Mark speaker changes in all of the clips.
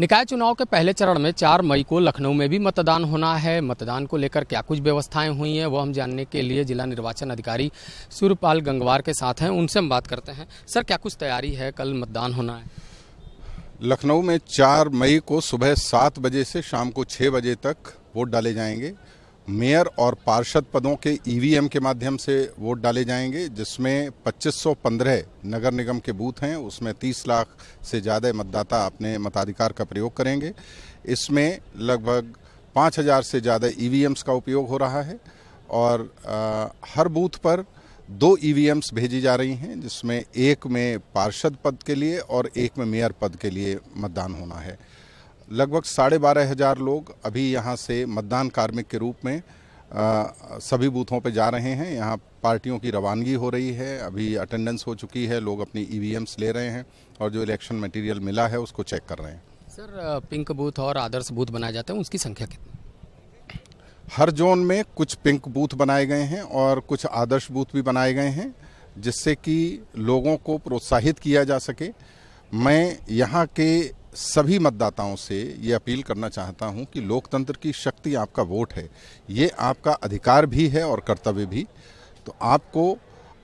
Speaker 1: निकाय चुनाव के पहले चरण में 4 मई को लखनऊ में भी मतदान होना है मतदान को लेकर क्या कुछ व्यवस्थाएं हुई हैं वो हम जानने के लिए जिला निर्वाचन अधिकारी सूर्यपाल गंगवार के साथ हैं उनसे हम बात करते हैं सर क्या कुछ तैयारी है कल मतदान होना है
Speaker 2: लखनऊ में 4 मई को सुबह सात बजे से शाम को छः बजे तक वोट डाले जाएंगे मेयर और पार्षद पदों के ईवीएम e के माध्यम से वोट डाले जाएंगे जिसमें 2515 नगर निगम के बूथ हैं उसमें 30 लाख से ज़्यादा मतदाता अपने मताधिकार का प्रयोग करेंगे इसमें लगभग 5000 से ज़्यादा ईवीएम्स e का उपयोग हो रहा है और आ, हर बूथ पर दो ईवीएम्स e भेजी जा रही हैं जिसमें एक में पार्षद पद के लिए और एक में मेयर पद के लिए मतदान होना है लगभग साढ़े बारह हज़ार लोग अभी यहाँ से मतदान कार्मिक के रूप में आ, सभी बूथों पर जा रहे हैं यहाँ पार्टियों की रवानगी हो रही है अभी अटेंडेंस हो चुकी है लोग अपनी ई e ले रहे हैं और जो इलेक्शन मटेरियल मिला है उसको चेक कर रहे हैं
Speaker 1: सर पिंक बूथ और आदर्श बूथ बनाए जाते हैं उसकी संख्या कितनी हर जोन में
Speaker 2: कुछ पिंक बूथ बनाए गए हैं और कुछ आदर्श बूथ भी बनाए गए हैं जिससे कि लोगों को प्रोत्साहित किया जा सके मैं यहाँ के सभी मतदाताओं से ये अपील करना चाहता हूँ कि लोकतंत्र की शक्ति आपका वोट है ये आपका अधिकार भी है और कर्तव्य भी तो आपको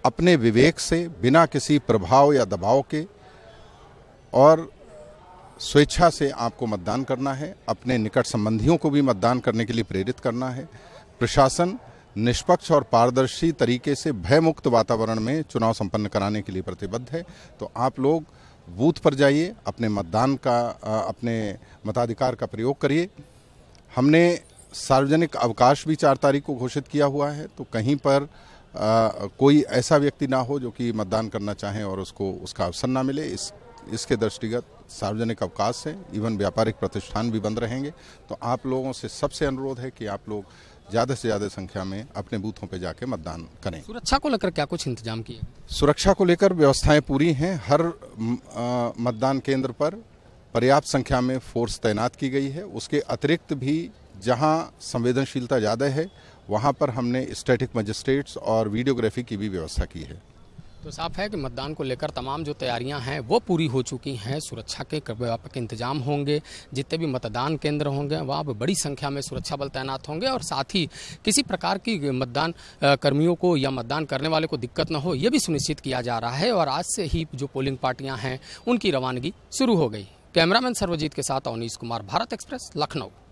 Speaker 2: अपने विवेक से बिना किसी प्रभाव या दबाव के और स्वेच्छा से आपको मतदान करना है अपने निकट संबंधियों को भी मतदान करने के लिए प्रेरित करना है प्रशासन निष्पक्ष और पारदर्शी तरीके से भयमुक्त वातावरण में चुनाव संपन्न कराने के लिए प्रतिबद्ध है तो आप लोग बूथ पर जाइए अपने मतदान का अपने मताधिकार का प्रयोग करिए हमने सार्वजनिक अवकाश भी चार तारीख को घोषित किया हुआ है तो कहीं पर आ, कोई ऐसा व्यक्ति ना हो जो कि मतदान करना चाहे और उसको उसका अवसर ना मिले इस इसके दृष्टिगत सार्वजनिक अवकाश से इवन व्यापारिक प्रतिष्ठान भी बंद रहेंगे तो आप लोगों से सबसे अनुरोध है कि आप लोग ज़्यादा से ज़्यादा संख्या में अपने बूथों पर जाके मतदान करें
Speaker 1: सुरक्षा को लेकर क्या कुछ इंतजाम किए
Speaker 2: सुरक्षा को लेकर व्यवस्थाएं पूरी हैं हर मतदान केंद्र पर पर्याप्त संख्या में फोर्स तैनात की गई है उसके अतिरिक्त भी जहां संवेदनशीलता ज़्यादा है वहां पर हमने स्टैटिक मजिस्ट्रेट्स और वीडियोग्राफी की भी व्यवस्था की है
Speaker 1: तो साफ है कि मतदान को लेकर तमाम जो तैयारियां हैं वो पूरी हो चुकी हैं सुरक्षा के व्यापक इंतजाम होंगे जितने भी मतदान केंद्र होंगे वहाँ पर बड़ी संख्या में सुरक्षा बल तैनात होंगे और साथ ही किसी प्रकार की मतदान कर्मियों को या मतदान करने वाले को दिक्कत न हो ये भी सुनिश्चित किया जा रहा है और आज से ही जो पोलिंग पार्टियाँ हैं उनकी रवानगी शुरू हो गई कैमरामैन सर्वजीत के साथ अवनीश कुमार भारत एक्सप्रेस लखनऊ